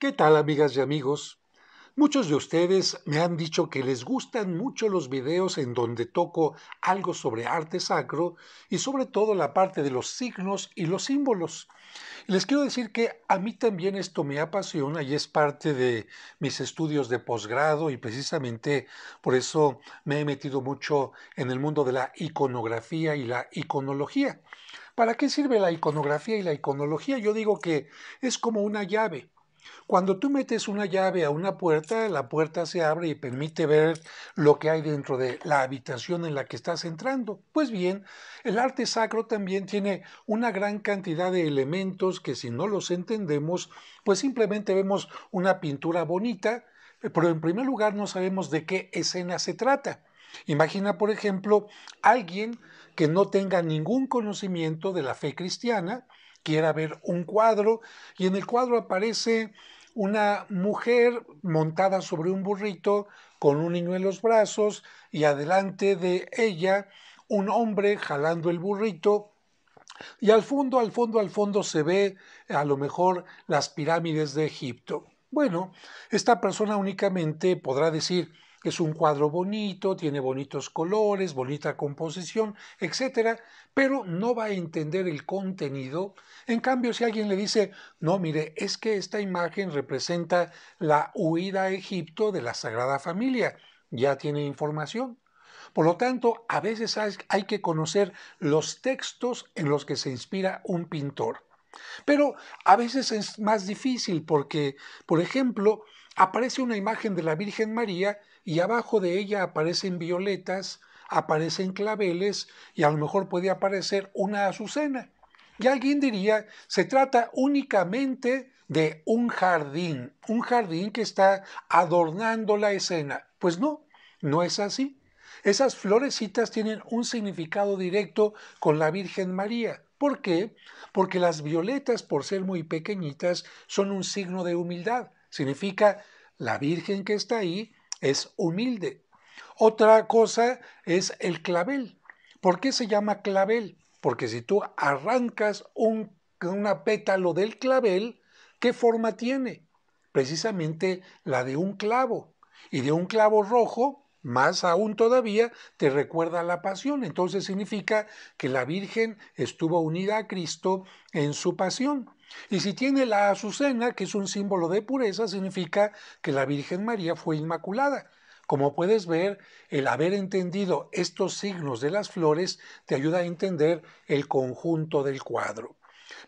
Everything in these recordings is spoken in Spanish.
¿Qué tal amigas y amigos? Muchos de ustedes me han dicho que les gustan mucho los videos en donde toco algo sobre arte sacro y sobre todo la parte de los signos y los símbolos. Les quiero decir que a mí también esto me apasiona y es parte de mis estudios de posgrado y precisamente por eso me he metido mucho en el mundo de la iconografía y la iconología. ¿Para qué sirve la iconografía y la iconología? Yo digo que es como una llave cuando tú metes una llave a una puerta, la puerta se abre y permite ver lo que hay dentro de la habitación en la que estás entrando. Pues bien, el arte sacro también tiene una gran cantidad de elementos que si no los entendemos, pues simplemente vemos una pintura bonita, eh, pero en primer lugar no sabemos de qué escena se trata. Imagina, por ejemplo, alguien que no tenga ningún conocimiento de la fe cristiana, quiera ver un cuadro y en el cuadro aparece una mujer montada sobre un burrito con un niño en los brazos y adelante de ella un hombre jalando el burrito y al fondo, al fondo, al fondo se ve a lo mejor las pirámides de Egipto. Bueno, esta persona únicamente podrá decir, es un cuadro bonito, tiene bonitos colores, bonita composición, etcétera, pero no va a entender el contenido. En cambio, si alguien le dice, no, mire, es que esta imagen representa la huida a Egipto de la Sagrada Familia, ya tiene información. Por lo tanto, a veces hay que conocer los textos en los que se inspira un pintor. Pero a veces es más difícil porque, por ejemplo, aparece una imagen de la Virgen María y abajo de ella aparecen violetas, aparecen claveles y a lo mejor puede aparecer una azucena. Y alguien diría, se trata únicamente de un jardín, un jardín que está adornando la escena. Pues no, no es así. Esas florecitas tienen un significado directo con la Virgen María. ¿Por qué? Porque las violetas, por ser muy pequeñitas, son un signo de humildad. Significa la Virgen que está ahí es humilde. Otra cosa es el clavel. ¿Por qué se llama clavel? Porque si tú arrancas un una pétalo del clavel, ¿qué forma tiene? Precisamente la de un clavo. Y de un clavo rojo, más aún todavía, te recuerda la pasión. Entonces significa que la Virgen estuvo unida a Cristo en su pasión. Y si tiene la azucena, que es un símbolo de pureza, significa que la Virgen María fue inmaculada. Como puedes ver, el haber entendido estos signos de las flores te ayuda a entender el conjunto del cuadro.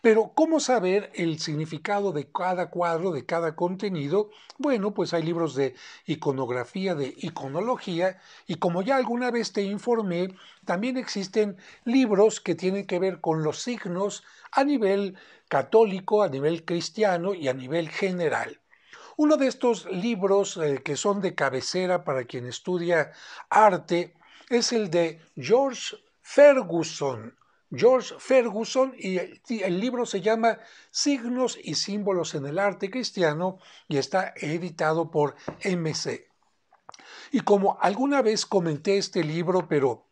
Pero, ¿cómo saber el significado de cada cuadro, de cada contenido? Bueno, pues hay libros de iconografía, de iconología, y como ya alguna vez te informé, también existen libros que tienen que ver con los signos a nivel católico, a nivel cristiano y a nivel general. Uno de estos libros eh, que son de cabecera para quien estudia arte es el de George Ferguson, George Ferguson y el libro se llama Signos y Símbolos en el Arte Cristiano y está editado por MC. Y como alguna vez comenté este libro, pero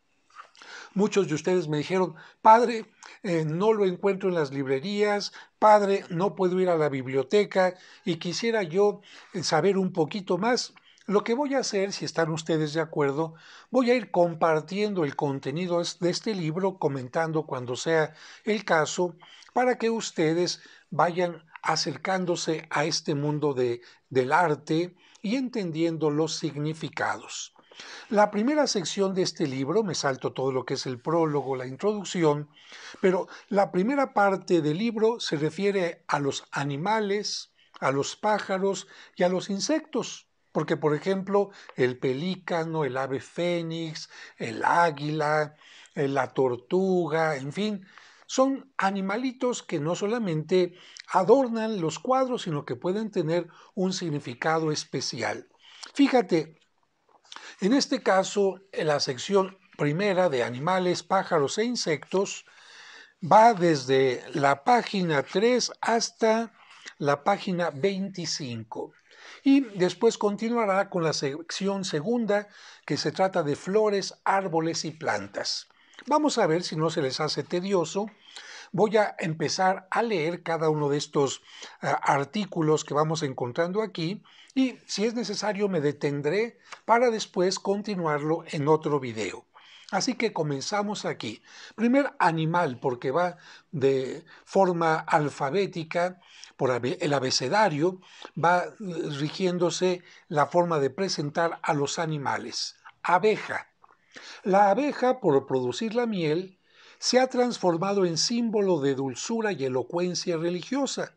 muchos de ustedes me dijeron, padre, eh, no lo encuentro en las librerías, padre, no puedo ir a la biblioteca y quisiera yo saber un poquito más. Lo que voy a hacer, si están ustedes de acuerdo, voy a ir compartiendo el contenido de este libro, comentando cuando sea el caso, para que ustedes vayan acercándose a este mundo del arte y entendiendo los significados. La primera sección de este libro, me salto todo lo que es el prólogo, la introducción, pero la primera parte del libro se refiere a los animales, a los pájaros y a los insectos porque por ejemplo el pelícano, el ave fénix, el águila, eh, la tortuga, en fin, son animalitos que no solamente adornan los cuadros, sino que pueden tener un significado especial. Fíjate, en este caso, la sección primera de animales, pájaros e insectos va desde la página 3 hasta la página 25. Y después continuará con la sección segunda, que se trata de flores, árboles y plantas. Vamos a ver si no se les hace tedioso. Voy a empezar a leer cada uno de estos eh, artículos que vamos encontrando aquí y si es necesario me detendré para después continuarlo en otro video. Así que comenzamos aquí. Primer animal, porque va de forma alfabética, por el abecedario va eh, rigiéndose la forma de presentar a los animales. Abeja. La abeja, por producir la miel, se ha transformado en símbolo de dulzura y elocuencia religiosa,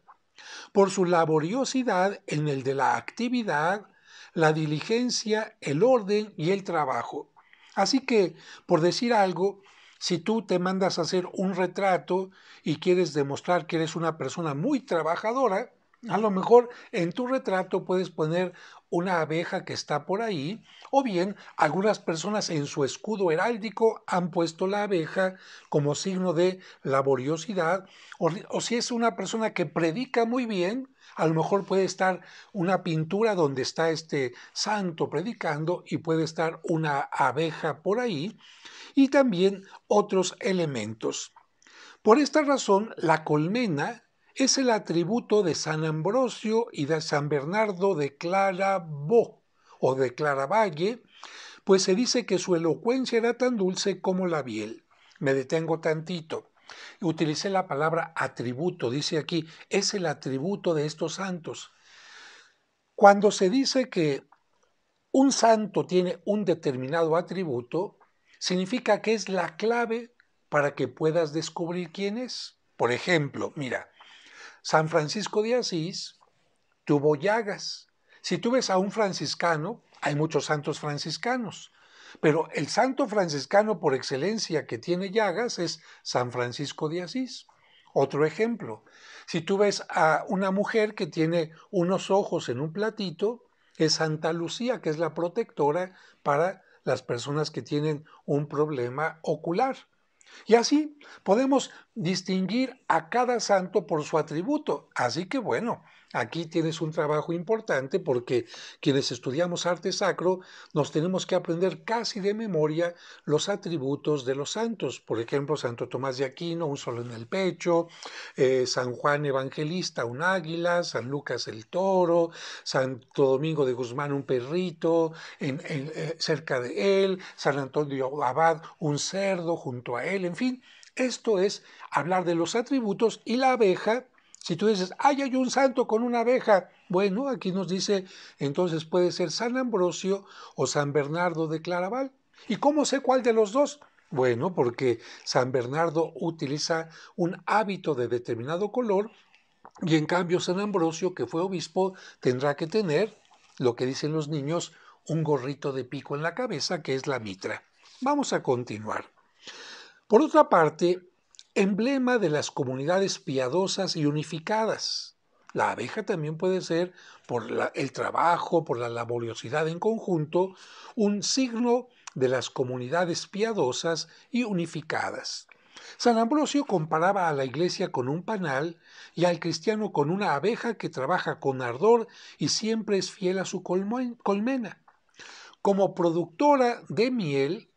por su laboriosidad en el de la actividad, la diligencia, el orden y el trabajo. Así que, por decir algo, si tú te mandas a hacer un retrato y quieres demostrar que eres una persona muy trabajadora, a lo mejor en tu retrato puedes poner una abeja que está por ahí, o bien algunas personas en su escudo heráldico han puesto la abeja como signo de laboriosidad, o, o, si es una persona que predica muy bien, a lo mejor puede estar una pintura donde está este santo predicando y puede estar una abeja por ahí y también otros elementos. Por esta razón, la colmena es el atributo de San Ambrosio y de San Bernardo de Clarabó o de Claravalle, pues se dice que su elocuencia era tan dulce como la biel. Me detengo tantito. Utilicé la palabra atributo, dice aquí, es el atributo de estos santos. Cuando se dice que un santo tiene un determinado atributo, significa que es la clave para que puedas descubrir quién es. Por ejemplo, mira, San Francisco de Asís tuvo llagas. Si tú ves a un franciscano, hay muchos santos franciscanos, pero el santo franciscano por excelencia que tiene llagas es San Francisco de Asís. Otro ejemplo, si tú ves a una mujer que tiene unos ojos en un platito, es Santa Lucía, que es la protectora para las personas que tienen un problema ocular. Y así podemos distinguir a cada santo por su atributo. Así que bueno, Aquí tienes un trabajo importante porque quienes estudiamos arte sacro nos tenemos que aprender casi de memoria los atributos de los santos. Por ejemplo, Santo Tomás de Aquino, un solo en el pecho, eh, San Juan Evangelista, un águila, San Lucas el toro, Santo Domingo de Guzmán, un perrito en, eh, cerca de él, San Antonio Abad, un cerdo junto a él, en fin. Esto es hablar de los atributos y la abeja si tú dices, ay, hay un santo con una abeja, bueno, aquí nos dice, entonces puede ser San Ambrosio o San Bernardo de Claraval. ¿Y cómo sé cuál de los dos? Bueno, porque San Bernardo utiliza un hábito de determinado color y en cambio San Ambrosio, que fue obispo, tendrá que tener, lo que dicen los niños, un gorrito de pico en la cabeza, que es la mitra. Vamos a continuar. Por otra parte, emblema de las comunidades piadosas y unificadas. La abeja también puede ser, por el trabajo, por la laboriosidad en conjunto, un signo de las comunidades piadosas y unificadas. San Ambrosio comparaba a la iglesia con un panal y al cristiano con una abeja que trabaja con ardor y siempre es fiel a su colmena. Como productora de miel,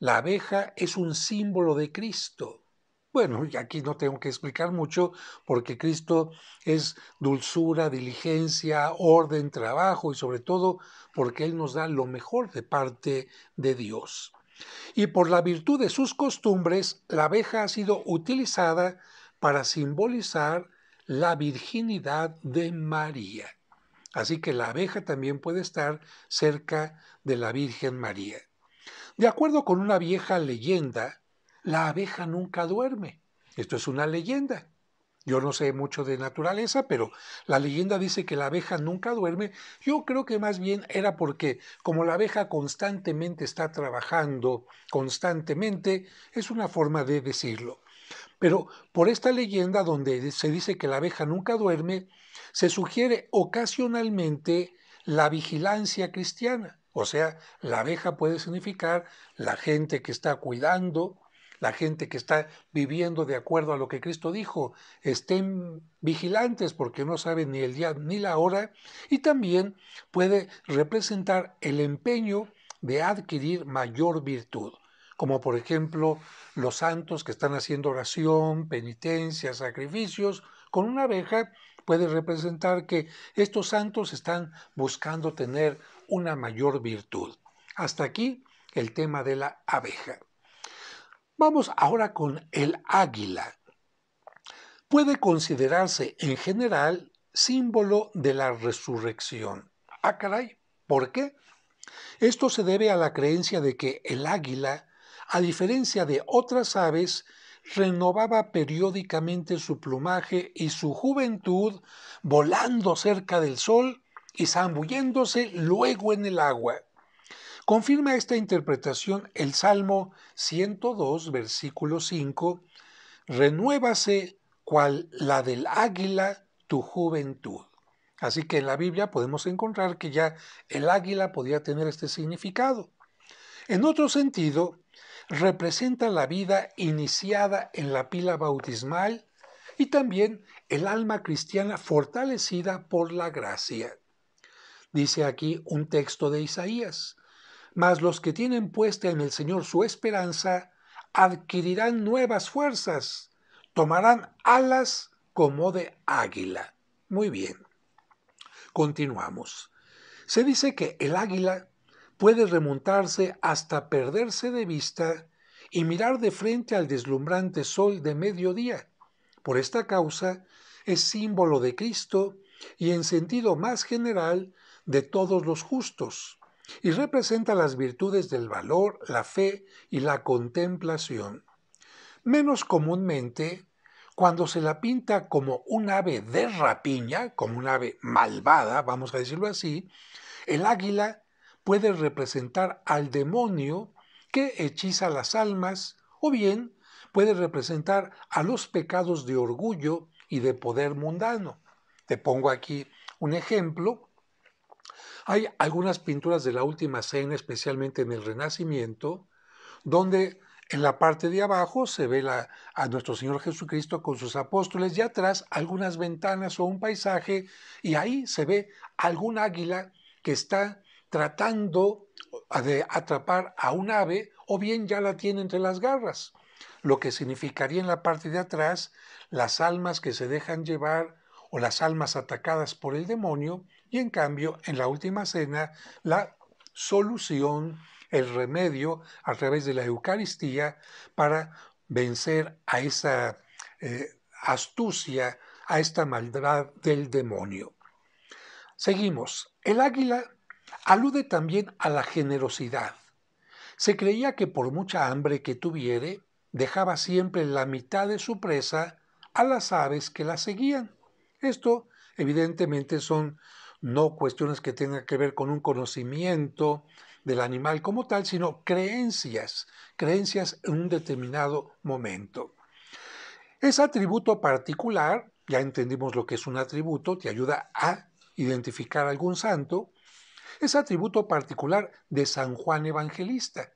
la abeja es un símbolo de Cristo. Bueno, y aquí no tengo que explicar mucho porque Cristo es dulzura, diligencia, orden, trabajo y sobre todo porque Él nos da lo mejor de parte de Dios. Y por la virtud de sus costumbres, la abeja ha sido utilizada para simbolizar la virginidad de María. Así que la abeja también puede estar cerca de la Virgen María. De acuerdo con una vieja leyenda, la abeja nunca duerme. Esto es una leyenda. Yo no sé mucho de naturaleza, pero la leyenda dice que la abeja nunca duerme. Yo creo que más bien era porque como la abeja constantemente está trabajando, constantemente, es una forma de decirlo. Pero por esta leyenda donde se dice que la abeja nunca duerme, se sugiere ocasionalmente la vigilancia cristiana. O sea, la abeja puede significar la gente que está cuidando, la gente que está viviendo de acuerdo a lo que Cristo dijo. Estén vigilantes porque no saben ni el día ni la hora. Y también puede representar el empeño de adquirir mayor virtud, como por ejemplo los santos que están haciendo oración, penitencia, sacrificios, con una abeja puede representar que estos santos están buscando tener una mayor virtud. Hasta aquí el tema de la abeja. Vamos ahora con el águila. Puede considerarse en general símbolo de la resurrección. Ah, caray, ¿por qué? Esto se debe a la creencia de que el águila, a diferencia de otras aves, renovaba periódicamente su plumaje y su juventud, volando cerca del sol y zambulléndose luego en el agua. Confirma esta interpretación el Salmo 102, versículo 5, renuévase cual la del águila tu juventud. Así que en la Biblia podemos encontrar que ya el águila podía tener este significado. En otro sentido, representa la vida iniciada en la pila bautismal y también el alma cristiana fortalecida por la gracia. Dice aquí un texto de Isaías, mas los que tienen puesta en el Señor su esperanza adquirirán nuevas fuerzas, tomarán alas como de águila. Muy bien. Continuamos. Se dice que el águila puede remontarse hasta perderse de vista y mirar de frente al deslumbrante sol de mediodía. Por esta causa es símbolo de Cristo y en sentido más general de todos los justos y representa las virtudes del valor, la fe y la contemplación. Menos comúnmente cuando se la pinta como un ave de rapiña, como un ave malvada, vamos a decirlo así, el águila puede representar al demonio que hechiza las almas o bien puede representar a los pecados de orgullo y de poder mundano. Te pongo aquí un ejemplo hay algunas pinturas de la última cena, especialmente en el Renacimiento, donde en la parte de abajo se ve a nuestro Señor Jesucristo con sus apóstoles y atrás algunas ventanas o un paisaje y ahí se ve algún águila que está tratando de atrapar a un ave o bien ya la tiene entre las garras, lo que significaría en la parte de atrás las almas que se dejan llevar o las almas atacadas por el demonio y en cambio, en la última cena, la solución, el remedio a través de la Eucaristía para vencer a esa eh, astucia, a esta maldad del demonio. Seguimos. El águila alude también a la generosidad. Se creía que por mucha hambre que tuviere, dejaba siempre la mitad de su presa a las aves que la seguían. Esto evidentemente son no cuestiones que tengan que ver con un conocimiento del animal como tal, sino creencias, creencias en un determinado momento. Ese atributo particular, ya entendimos lo que es un atributo, te ayuda a identificar algún santo, es atributo particular de San Juan Evangelista.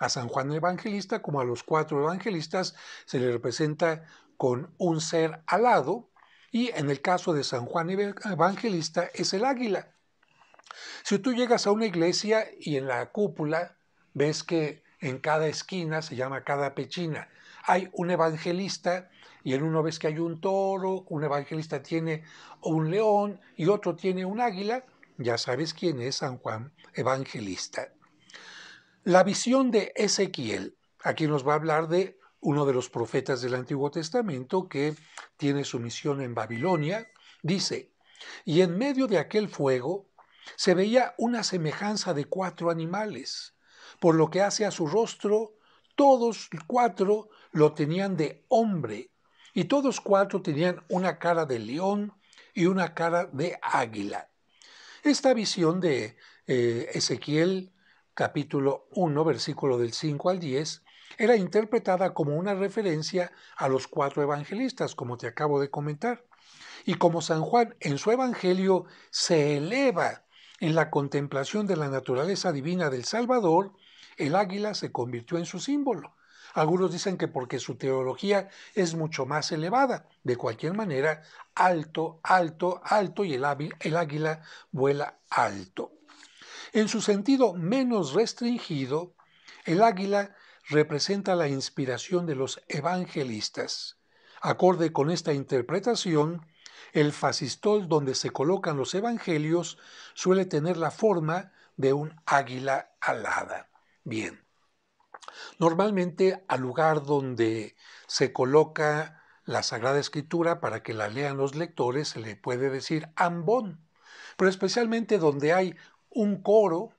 A San Juan Evangelista, como a los cuatro evangelistas, se le representa con un ser alado, y en el caso de San Juan Evangelista es el águila. Si tú llegas a una iglesia y en la cúpula ves que en cada esquina, se llama cada pechina, hay un evangelista y en uno ves que hay un toro, un evangelista tiene un león y otro tiene un águila, ya sabes quién es San Juan Evangelista. La visión de Ezequiel, aquí nos va a hablar de uno de los profetas del Antiguo Testamento que tiene su misión en Babilonia, dice, y en medio de aquel fuego se veía una semejanza de cuatro animales, por lo que hace a su rostro, todos cuatro lo tenían de hombre, y todos cuatro tenían una cara de león y una cara de águila. Esta visión de eh, Ezequiel capítulo 1, versículo del 5 al 10, era interpretada como una referencia a los cuatro evangelistas, como te acabo de comentar. Y como San Juan en su Evangelio se eleva en la contemplación de la naturaleza divina del Salvador, el águila se convirtió en su símbolo. Algunos dicen que porque su teología es mucho más elevada. De cualquier manera, alto, alto, alto y el, el águila vuela alto. En su sentido menos restringido, el águila representa la inspiración de los evangelistas. Acorde con esta interpretación, el fascistol donde se colocan los evangelios suele tener la forma de un águila alada. Bien. Normalmente al lugar donde se coloca la Sagrada Escritura para que la lean los lectores se le puede decir ambón, pero especialmente donde hay un coro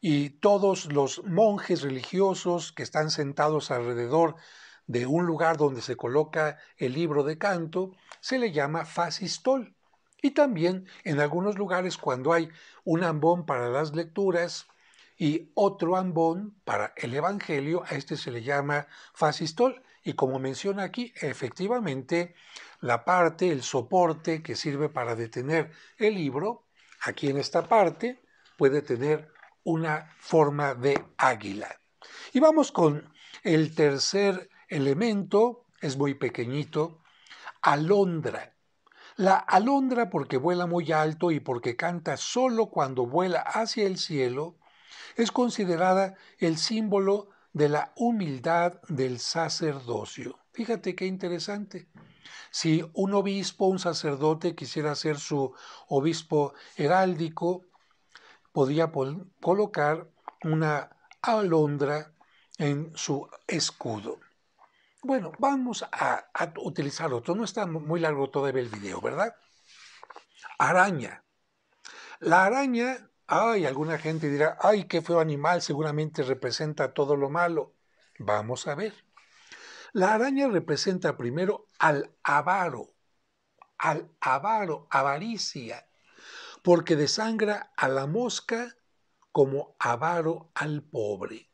y todos los monjes religiosos que están sentados alrededor de un lugar donde se coloca el libro de canto, se le llama fascistol. Y también en algunos lugares cuando hay un ambón para las lecturas y otro ambón para el Evangelio, a este se le llama fasistol. Y como menciona aquí, efectivamente, la parte, el soporte que sirve para detener el libro, aquí en esta parte, puede tener una forma de águila. Y vamos con el tercer elemento, es muy pequeñito, alondra. La alondra porque vuela muy alto y porque canta solo cuando vuela hacia el cielo, es considerada el símbolo de la humildad del sacerdocio. Fíjate qué interesante. Si un obispo, un sacerdote quisiera ser su obispo heráldico, podía colocar una alondra en su escudo. Bueno, vamos a, utilizar otro. No está muy largo todavía el video, ¿verdad? Araña. La araña, ay, alguna gente dirá, ay, qué feo animal, seguramente representa todo lo malo. Vamos a ver. La araña representa primero al avaro, al avaro, avaricia, porque desangra a la mosca como avaro al pobre.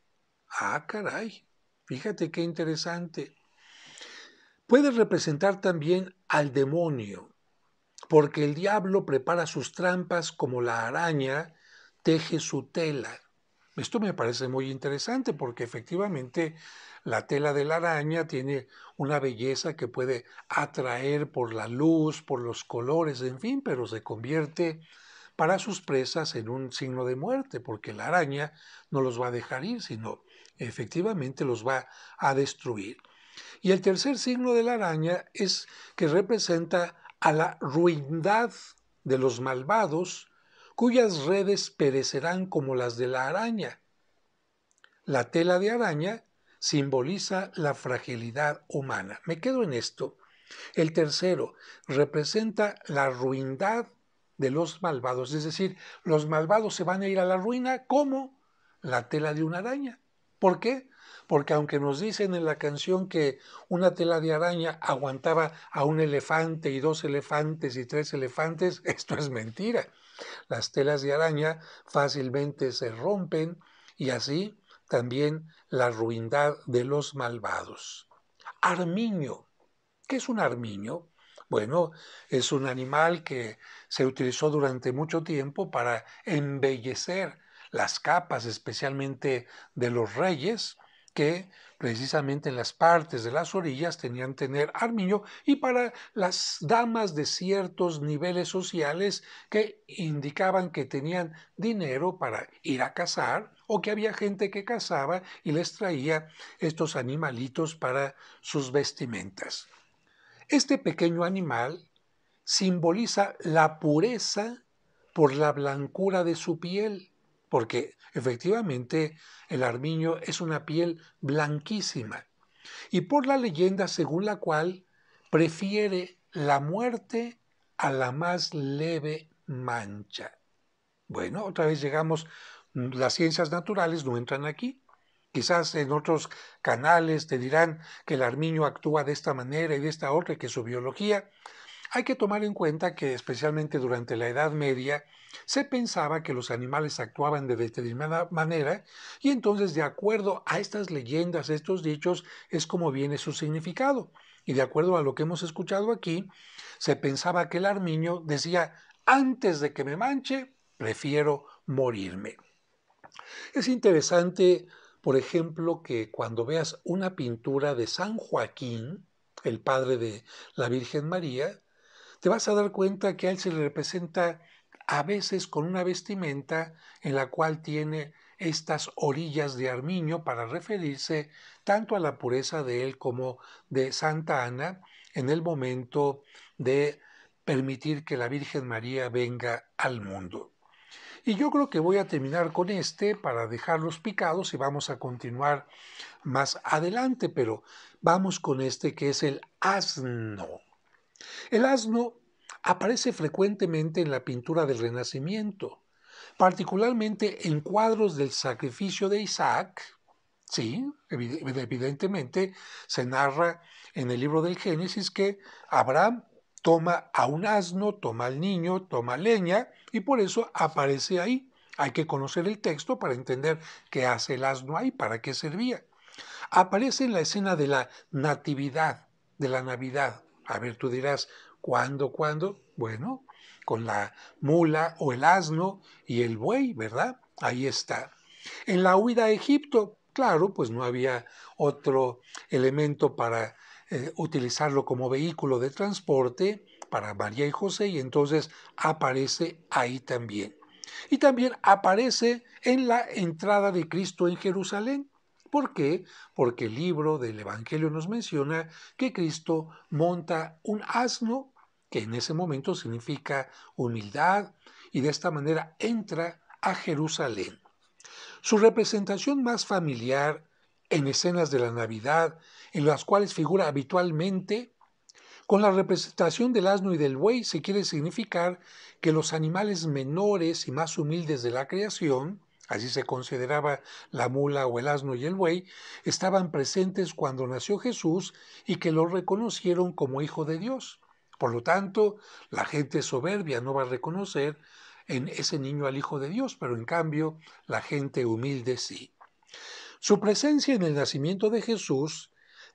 Ah, caray, fíjate qué interesante. Puede representar también al demonio, porque el diablo prepara sus trampas como la araña teje su tela. Esto me parece muy interesante porque efectivamente la tela de la araña tiene una belleza que puede atraer por la luz, por los colores, en fin, pero se convierte para sus presas en un signo de muerte, porque la araña no los va a dejar ir, sino efectivamente los va a destruir. Y el tercer signo de la araña es que representa a la ruindad de los malvados cuyas redes perecerán como las de la araña. La tela de araña simboliza la fragilidad humana. Me quedo en esto. El tercero representa la ruindad de los malvados, es decir, los malvados se van a ir a la ruina como la tela de una araña. ¿Por qué? Porque aunque nos dicen en la canción que una tela de araña aguantaba a un elefante y dos elefantes y tres elefantes, esto es mentira. Las telas de araña fácilmente se rompen y así también la ruindad de los malvados. Armiño. ¿Qué es un armiño? Bueno, es un animal que se utilizó durante mucho tiempo para embellecer las capas, especialmente de los reyes, que precisamente en las partes de las orillas tenían tener armiño y para las damas de ciertos niveles sociales que indicaban que tenían dinero para ir a cazar o que había gente que cazaba y les traía estos animalitos para sus vestimentas. Este pequeño animal simboliza la pureza por la blancura de su piel, porque Efectivamente, el armiño es una piel blanquísima y por la leyenda según la cual prefiere la muerte a la más leve mancha. Bueno, otra vez llegamos, mm, las ciencias naturales no entran aquí. Quizás en otros canales te dirán que el armiño actúa de esta manera y de esta otra, que su biología. Hay que tomar en cuenta que especialmente durante la Edad Media se pensaba que los animales actuaban de determinada manera y entonces de acuerdo a estas leyendas, estos dichos, es como viene su significado. Y de acuerdo a lo que hemos escuchado aquí, se pensaba que el armiño decía, antes de que me manche, prefiero morirme. Es interesante, por ejemplo, que cuando veas una pintura de San Joaquín, el padre de la Virgen María, te vas a dar cuenta que a él se le representa a veces con una vestimenta en la cual tiene estas orillas de armiño para referirse tanto a la pureza de él como de Santa Ana en el momento de permitir que la Virgen María venga al mundo. Y yo creo que voy a terminar con este para dejarlos picados y vamos a continuar más adelante, pero vamos con este que es el asno. El asno aparece frecuentemente en la pintura del Renacimiento, particularmente en cuadros del sacrificio de Isaac. Sí, evidentemente se narra en el libro del Génesis que Abraham toma a un asno, toma al niño, toma leña y por eso aparece ahí. Hay que conocer el texto para entender qué hace el asno ahí, para qué servía. Aparece en la escena de la Natividad, de la Navidad. A ver, tú dirás, ¿Cuándo, cuándo? Bueno, con la mula o el asno y el buey, ¿verdad? Ahí está. En la huida a Egipto, claro, pues no había otro elemento para eh, utilizarlo como vehículo de transporte para María y José y entonces aparece ahí también. Y también aparece en la entrada de Cristo en Jerusalén. ¿Por qué? Porque el libro del Evangelio nos menciona que Cristo monta un asno que en ese momento significa humildad, y de esta manera entra a Jerusalén. Su representación más familiar en escenas de la Navidad, en las cuales figura habitualmente, con la representación del asno y del buey se quiere significar que los animales menores y más humildes de la creación, así se consideraba la mula o el asno y el buey, estaban presentes cuando nació Jesús y que lo reconocieron como hijo de Dios. Por lo tanto, la gente soberbia no va a reconocer en ese niño al Hijo de Dios, pero en cambio la gente humilde sí. Su presencia en el nacimiento de Jesús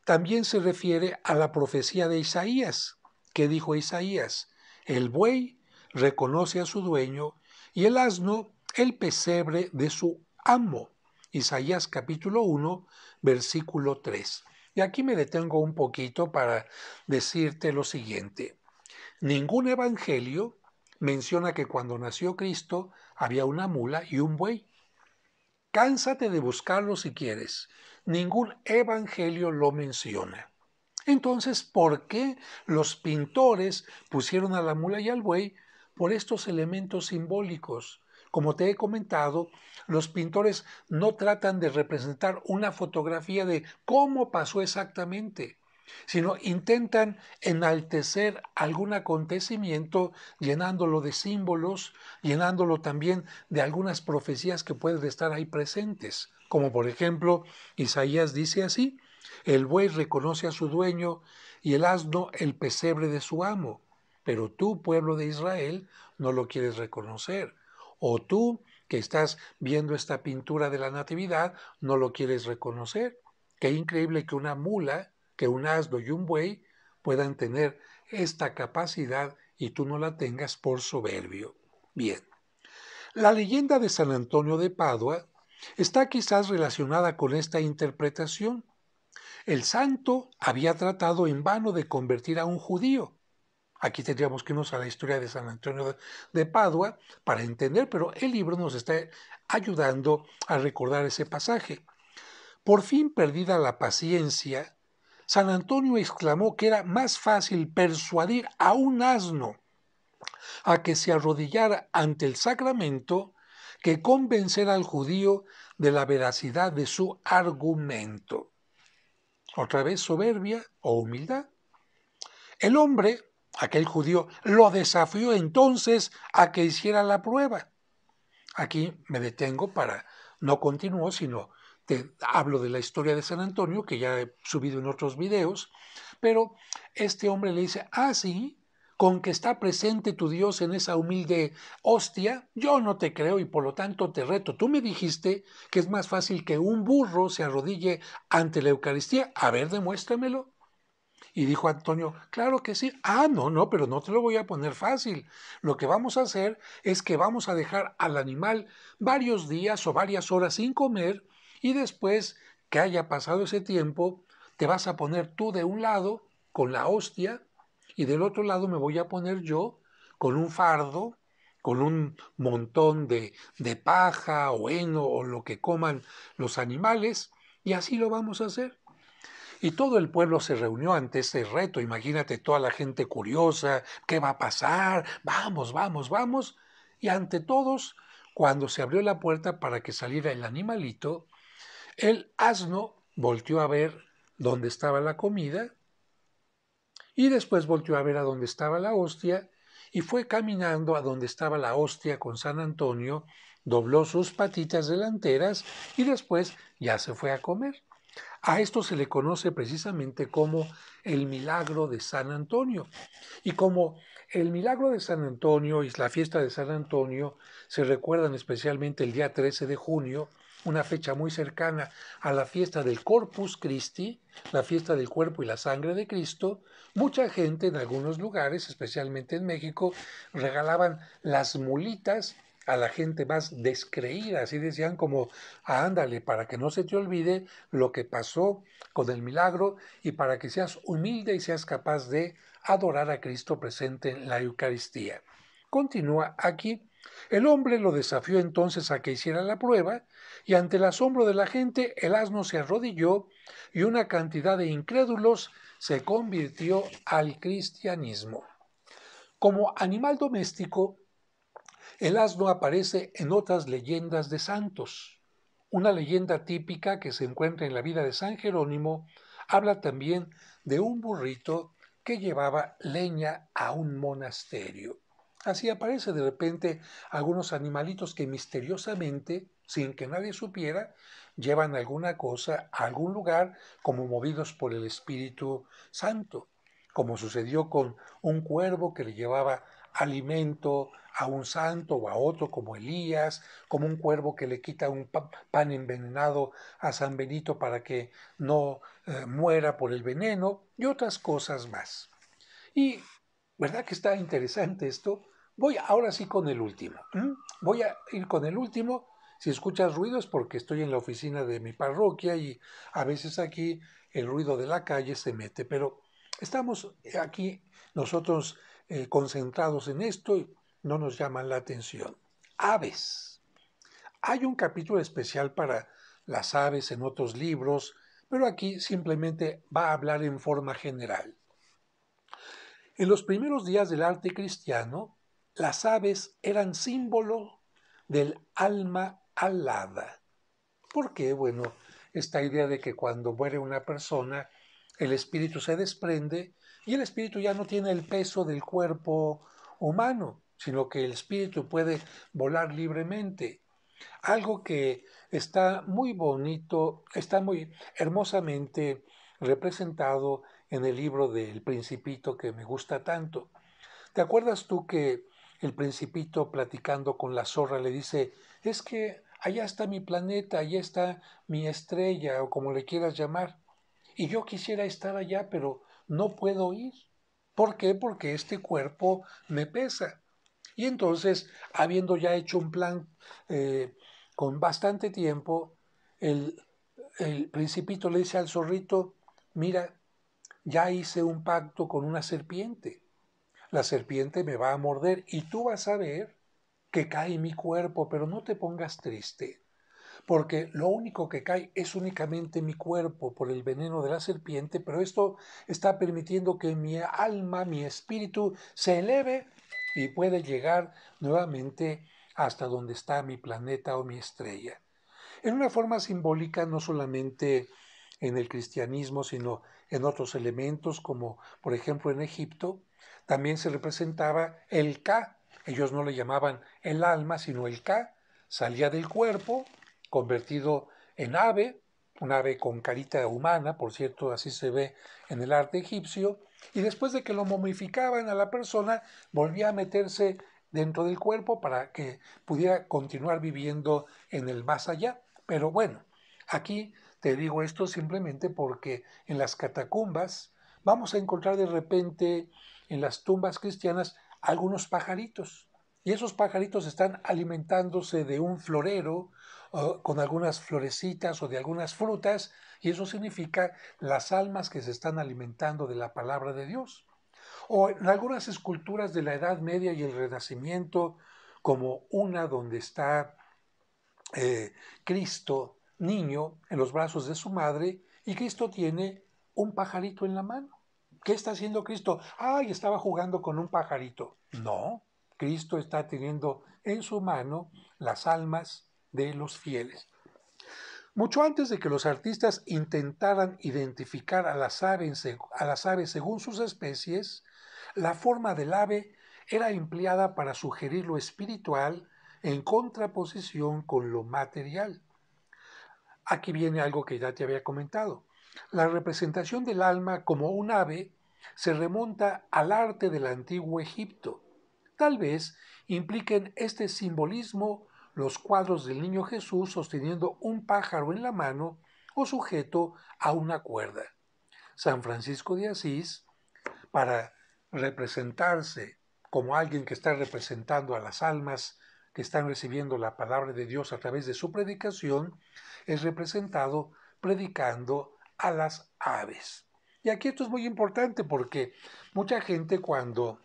también se refiere a la profecía de Isaías. que dijo Isaías? El buey reconoce a su dueño y el asno el pesebre de su amo. Isaías capítulo 1, versículo 3. Y aquí me detengo un poquito para decirte lo siguiente. Ningún evangelio menciona que cuando nació Cristo había una mula y un buey. Cánsate de buscarlo si quieres. Ningún evangelio lo menciona. Entonces, ¿por qué los pintores pusieron a la mula y al buey por estos elementos simbólicos? Como te he comentado, los pintores no tratan de representar una fotografía de cómo pasó exactamente, sino intentan enaltecer algún acontecimiento llenándolo de símbolos, llenándolo también de algunas profecías que pueden estar ahí presentes. Como por ejemplo, Isaías dice así, el buey reconoce a su dueño y el asno el pesebre de su amo, pero tú, pueblo de Israel, no lo quieres reconocer. O tú, que estás viendo esta pintura de la Natividad, no lo quieres reconocer. Qué increíble que una mula, que un asno y un buey puedan tener esta capacidad y tú no la tengas por soberbio. Bien. La leyenda de San Antonio de Padua está quizás relacionada con esta interpretación. El santo había tratado en vano de convertir a un judío, Aquí tendríamos que irnos a la historia de San Antonio de Padua para entender, pero el libro nos está ayudando a recordar ese pasaje. Por fin perdida la paciencia, San Antonio exclamó que era más fácil persuadir a un asno a que se arrodillara ante el sacramento que convencer al judío de la veracidad de su argumento. Otra vez soberbia o humildad. El hombre, Aquel judío lo desafió entonces a que hiciera la prueba. Aquí me detengo para, no continúo, sino te hablo de la historia de San Antonio, que ya he subido en otros videos, pero este hombre le dice, ah, sí, con que está presente tu Dios en esa humilde hostia, yo no te creo y por lo tanto te reto. Tú me dijiste que es más fácil que un burro se arrodille ante la Eucaristía. A ver, demuéstramelo. Y dijo Antonio, claro que sí. Ah, no, no, pero no te lo voy a poner fácil. Lo que vamos a hacer es que vamos a dejar al animal varios días o varias horas sin comer y después que haya pasado ese tiempo, te vas a poner tú de un lado con la hostia y del otro lado me voy a poner yo con un fardo, con un montón de, de paja o heno o lo que coman los animales y así lo vamos a hacer. Y todo el pueblo se reunió ante ese reto. Imagínate toda la gente curiosa, ¿qué va a pasar? Vamos, vamos, vamos. Y ante todos, cuando se abrió la puerta para que saliera el animalito, el asno volteó a ver dónde estaba la comida y después volteó a ver a dónde estaba la hostia y fue caminando a donde estaba la hostia con San Antonio, dobló sus patitas delanteras y después ya se fue a comer. A esto se le conoce precisamente como el milagro de San Antonio. Y como el milagro de San Antonio y la fiesta de San Antonio se recuerdan especialmente el día 13 de junio, una fecha muy cercana a la fiesta del Corpus Christi, la fiesta del cuerpo y la sangre de Cristo, mucha gente en algunos lugares, especialmente en México, regalaban las mulitas a la gente más descreída, así decían como, ah, ándale, para que no se te olvide lo que pasó con el milagro y para que seas humilde y seas capaz de adorar a Cristo presente en la Eucaristía. Continúa aquí. El hombre lo desafió entonces a que hiciera la prueba, y ante el asombro de la gente el asno se arrodilló y una cantidad de incrédulos se convirtió al cristianismo. Como animal doméstico, el asno aparece en otras leyendas de santos. Una leyenda típica que se encuentra en la vida de San Jerónimo habla también de un burrito que llevaba leña a un monasterio. Así aparece de repente algunos animalitos que misteriosamente, sin que nadie supiera, llevan alguna cosa a algún lugar como movidos por el Espíritu Santo, como sucedió con un cuervo que le llevaba alimento a un santo o a otro, como Elías, como un cuervo que le quita un pan envenenado a San Benito para que no eh, muera por el veneno, y otras cosas más. Y, ¿verdad que está interesante esto? Voy ahora sí con el último. Voy a ir con el último. Si escuchas ruidos, porque estoy en la oficina de mi parroquia y a veces aquí el ruido de la calle se mete, pero estamos aquí nosotros eh, concentrados en esto y no nos llaman la atención. Aves. Hay un capítulo especial para las aves en otros libros, pero aquí simplemente va a hablar en forma general. En los primeros días del arte cristiano, las aves eran símbolo del alma alada. ¿Por qué? Bueno, esta idea de que cuando muere una persona, el espíritu se desprende y el espíritu ya no tiene el peso del cuerpo humano sino que el espíritu puede volar libremente. Algo que está muy bonito, está muy hermosamente representado en el libro del Principito que me gusta tanto. ¿Te acuerdas tú que el Principito platicando con la zorra le dice, es que allá está mi planeta, allá está mi estrella o como le quieras llamar, y yo quisiera estar allá, pero no puedo ir? ¿Por qué? Porque este cuerpo me pesa. Y entonces, habiendo ya hecho un plan eh, con bastante tiempo, el, el principito le dice al zorrito, mira, ya hice un pacto con una serpiente. La serpiente me va a morder y tú vas a ver que cae mi cuerpo, pero no te pongas triste, porque lo único que cae es únicamente mi cuerpo por el veneno de la serpiente, pero esto está permitiendo que mi alma, mi espíritu, se eleve y puede llegar nuevamente hasta donde está mi planeta o mi estrella. En una forma simbólica, no solamente en el cristianismo, sino en otros elementos, como por ejemplo en Egipto, también se representaba el Ka. Ellos no le llamaban el alma, sino el Ka. Salía del cuerpo, convertido en ave, un ave con carita humana, por cierto, así se ve en el arte egipcio, y después de que lo momificaban a la persona, volvía a meterse dentro del cuerpo para que pudiera continuar viviendo en el más allá. Pero bueno, aquí te digo esto simplemente porque en las catacumbas vamos a encontrar de repente en las tumbas cristianas algunos pajaritos. Y esos pajaritos están alimentándose de un florero con algunas florecitas o de algunas frutas, y eso significa las almas que se están alimentando de la palabra de Dios. O en algunas esculturas de la Edad Media y el Renacimiento, como una donde está eh, Cristo niño en los brazos de su madre y Cristo tiene un pajarito en la mano. ¿Qué está haciendo Cristo? Ay, estaba jugando con un pajarito. No, Cristo está teniendo en su mano las almas de los fieles. Mucho antes de que los artistas intentaran identificar a las aves, a las aves según sus especies, la forma del ave era empleada para sugerir lo espiritual en contraposición con lo material. Aquí viene algo que ya te había comentado. La representación del alma como un ave se remonta al arte del antiguo Egipto. Tal vez impliquen este simbolismo los cuadros del Niño Jesús sosteniendo un pájaro en la mano o sujeto a una cuerda. San Francisco de Asís, para representarse como alguien que está representando a las almas que están recibiendo la palabra de Dios a través de su predicación, es representado predicando a las aves. Y aquí esto es muy importante porque mucha gente cuando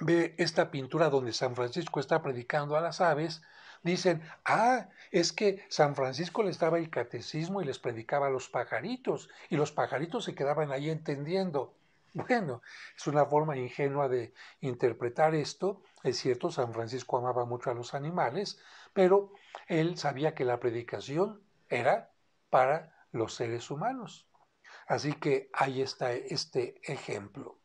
ve esta pintura donde San Francisco está predicando a las aves, dicen, ah, es que San Francisco les daba el catecismo y les predicaba a los pajaritos, y los pajaritos se quedaban ahí entendiendo. Bueno, es una forma ingenua de interpretar esto. Es cierto, San Francisco amaba mucho a los animales, pero él sabía que la predicación era para los seres humanos. Así que ahí está este ejemplo.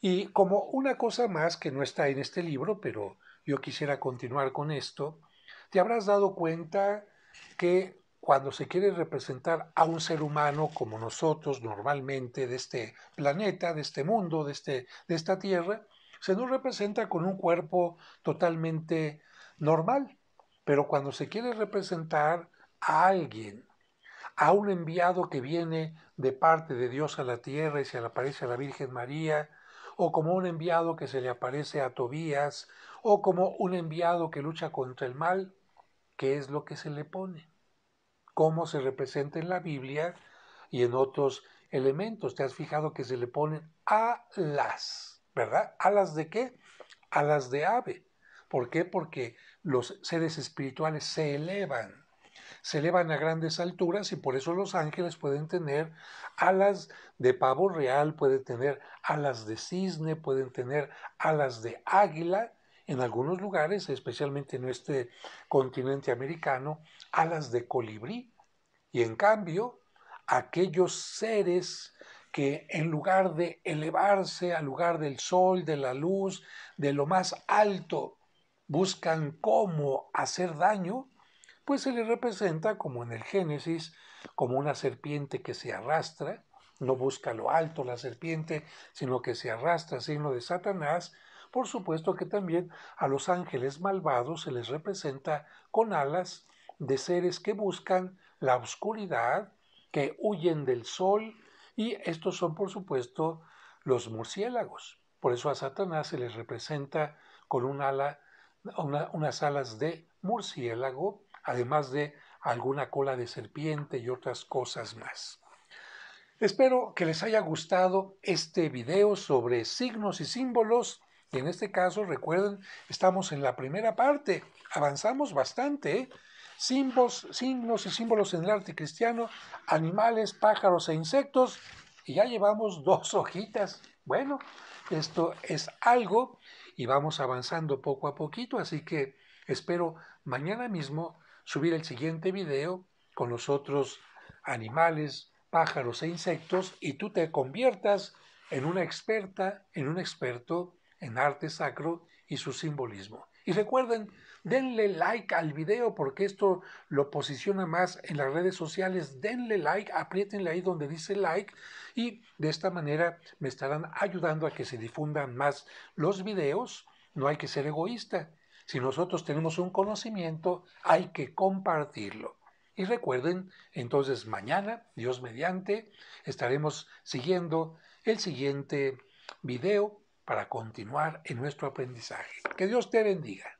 Y como una cosa más que no está en este libro, pero yo quisiera continuar con esto, te habrás dado cuenta que cuando se quiere representar a un ser humano como nosotros normalmente de este planeta, de este mundo, de, este, de esta Tierra, se nos representa con un cuerpo totalmente normal. Pero cuando se quiere representar a alguien, a un enviado que viene de parte de Dios a la tierra y se le aparece a la Virgen María, o como un enviado que se le aparece a Tobías, o como un enviado que lucha contra el mal, qué es lo que se le pone, cómo se representa en la Biblia y en otros elementos. Te has fijado que se le ponen alas, ¿verdad? ¿Alas de qué? Alas de ave. ¿Por qué? Porque los seres espirituales se elevan, se elevan a grandes alturas y por eso los ángeles pueden tener alas de pavo real, pueden tener alas de cisne, pueden tener alas de águila en algunos lugares, especialmente en este continente americano, alas de colibrí. Y en cambio, aquellos seres que en lugar de elevarse al lugar del sol, de la luz, de lo más alto, buscan cómo hacer daño, pues se les representa como en el Génesis, como una serpiente que se arrastra, no busca lo alto la serpiente, sino que se arrastra, signo de Satanás, por supuesto que también a los ángeles malvados se les representa con alas de seres que buscan la oscuridad, que huyen del sol, y estos son por supuesto los murciélagos. Por eso a Satanás se les representa con unas alas de murciélago, además de alguna cola de serpiente y otras cosas más. Espero que les haya gustado este video sobre signos y símbolos y en este caso, recuerden, estamos en la primera parte, avanzamos bastante, Símbolos ¿eh? Simbos, signos y símbolos en el arte cristiano, animales, pájaros e insectos, y ya llevamos dos hojitas. Bueno, esto es algo y vamos avanzando poco a poquito, así que espero mañana mismo subir el siguiente video con los otros animales, pájaros e insectos y tú te conviertas en una experta, en un experto en arte sacro y su simbolismo. Y recuerden, denle like al video porque esto lo posiciona más en las redes sociales. Denle like, apriétenle ahí donde dice like y de esta manera me estarán ayudando a que se difundan más los videos. No hay que ser egoísta. Si nosotros tenemos un conocimiento, hay que compartirlo. Y recuerden, entonces mañana, Dios mediante, estaremos siguiendo el siguiente video para continuar en nuestro aprendizaje. Que Dios te bendiga.